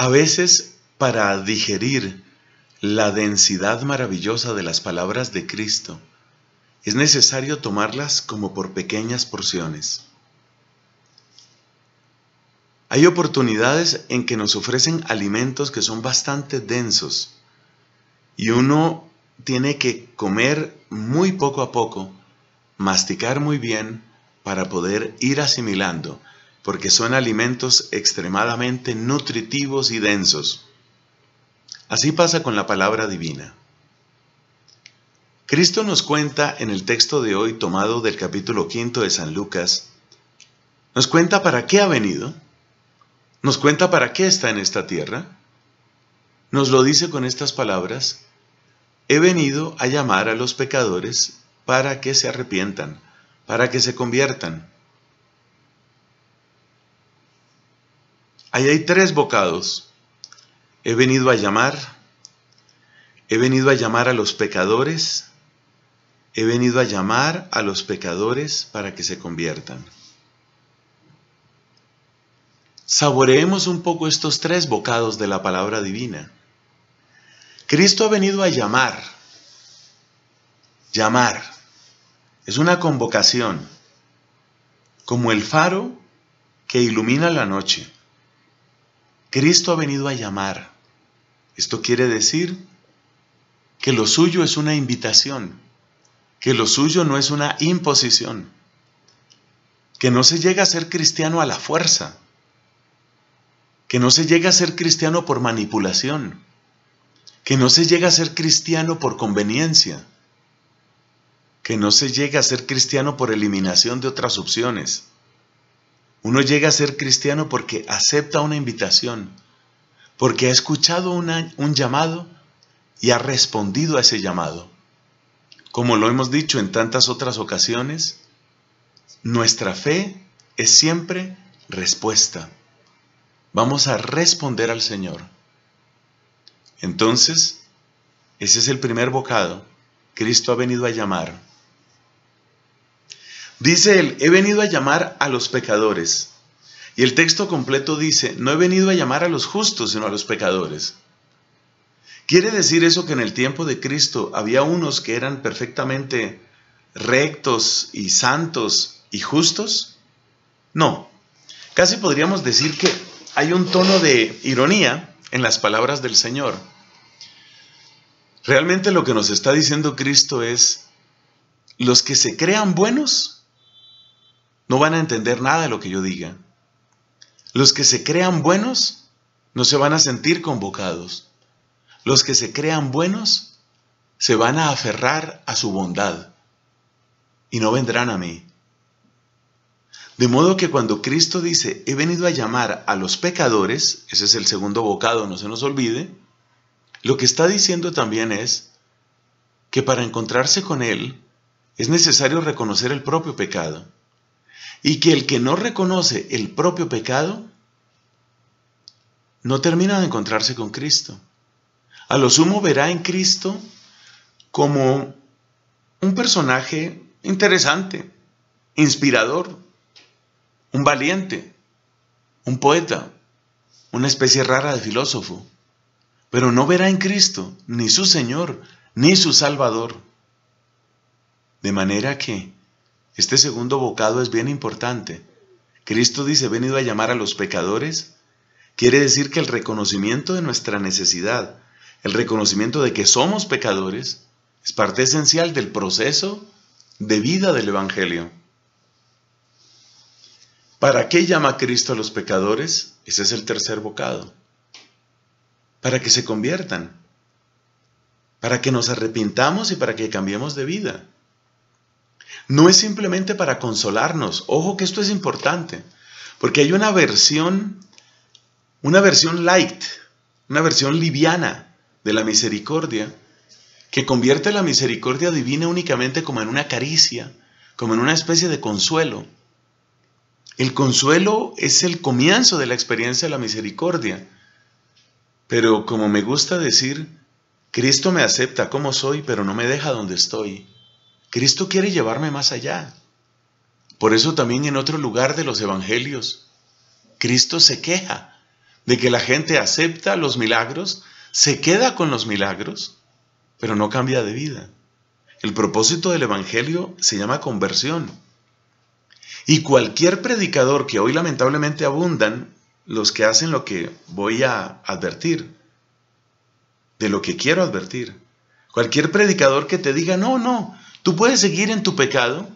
A veces, para digerir la densidad maravillosa de las palabras de Cristo, es necesario tomarlas como por pequeñas porciones. Hay oportunidades en que nos ofrecen alimentos que son bastante densos y uno tiene que comer muy poco a poco, masticar muy bien para poder ir asimilando porque son alimentos extremadamente nutritivos y densos. Así pasa con la palabra divina. Cristo nos cuenta en el texto de hoy tomado del capítulo quinto de San Lucas, nos cuenta para qué ha venido, nos cuenta para qué está en esta tierra, nos lo dice con estas palabras, he venido a llamar a los pecadores para que se arrepientan, para que se conviertan. Ahí hay tres bocados. He venido a llamar, he venido a llamar a los pecadores, he venido a llamar a los pecadores para que se conviertan. Saboreemos un poco estos tres bocados de la palabra divina. Cristo ha venido a llamar, llamar. Es una convocación, como el faro que ilumina la noche. Cristo ha venido a llamar. Esto quiere decir que lo suyo es una invitación, que lo suyo no es una imposición, que no se llega a ser cristiano a la fuerza, que no se llega a ser cristiano por manipulación, que no se llega a ser cristiano por conveniencia, que no se llega a ser cristiano por eliminación de otras opciones, uno llega a ser cristiano porque acepta una invitación, porque ha escuchado un llamado y ha respondido a ese llamado. Como lo hemos dicho en tantas otras ocasiones, nuestra fe es siempre respuesta. Vamos a responder al Señor. Entonces, ese es el primer bocado. Cristo ha venido a llamar. Dice él, he venido a llamar a los pecadores. Y el texto completo dice, no he venido a llamar a los justos, sino a los pecadores. ¿Quiere decir eso que en el tiempo de Cristo había unos que eran perfectamente rectos y santos y justos? No. Casi podríamos decir que hay un tono de ironía en las palabras del Señor. Realmente lo que nos está diciendo Cristo es, los que se crean buenos no van a entender nada de lo que yo diga. Los que se crean buenos no se van a sentir convocados. Los que se crean buenos se van a aferrar a su bondad y no vendrán a mí. De modo que cuando Cristo dice, he venido a llamar a los pecadores, ese es el segundo bocado, no se nos olvide, lo que está diciendo también es que para encontrarse con Él es necesario reconocer el propio pecado. Y que el que no reconoce el propio pecado, no termina de encontrarse con Cristo. A lo sumo verá en Cristo como un personaje interesante, inspirador, un valiente, un poeta, una especie rara de filósofo, pero no verá en Cristo ni su Señor, ni su Salvador. De manera que este segundo bocado es bien importante. Cristo dice, venido a llamar a los pecadores. Quiere decir que el reconocimiento de nuestra necesidad, el reconocimiento de que somos pecadores, es parte esencial del proceso de vida del Evangelio. ¿Para qué llama Cristo a los pecadores? Ese es el tercer bocado. Para que se conviertan, para que nos arrepintamos y para que cambiemos de vida. No es simplemente para consolarnos. Ojo que esto es importante, porque hay una versión, una versión light, una versión liviana de la misericordia que convierte la misericordia divina únicamente como en una caricia, como en una especie de consuelo. El consuelo es el comienzo de la experiencia de la misericordia. Pero como me gusta decir, Cristo me acepta como soy, pero no me deja donde estoy. Cristo quiere llevarme más allá. Por eso también en otro lugar de los evangelios, Cristo se queja de que la gente acepta los milagros, se queda con los milagros, pero no cambia de vida. El propósito del Evangelio se llama conversión. Y cualquier predicador que hoy lamentablemente abundan, los que hacen lo que voy a advertir, de lo que quiero advertir. Cualquier predicador que te diga, no, no, Tú puedes seguir en tu pecado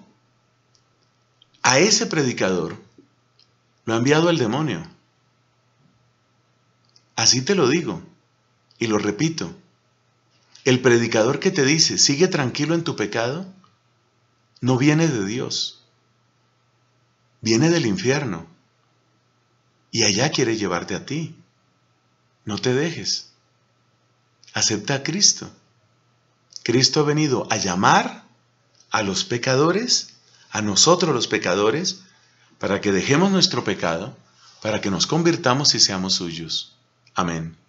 a ese predicador. Lo ha enviado el demonio. Así te lo digo y lo repito. El predicador que te dice, sigue tranquilo en tu pecado, no viene de Dios. Viene del infierno. Y allá quiere llevarte a ti. No te dejes. Acepta a Cristo. Cristo ha venido a llamar a los pecadores, a nosotros los pecadores, para que dejemos nuestro pecado, para que nos convirtamos y seamos suyos. Amén.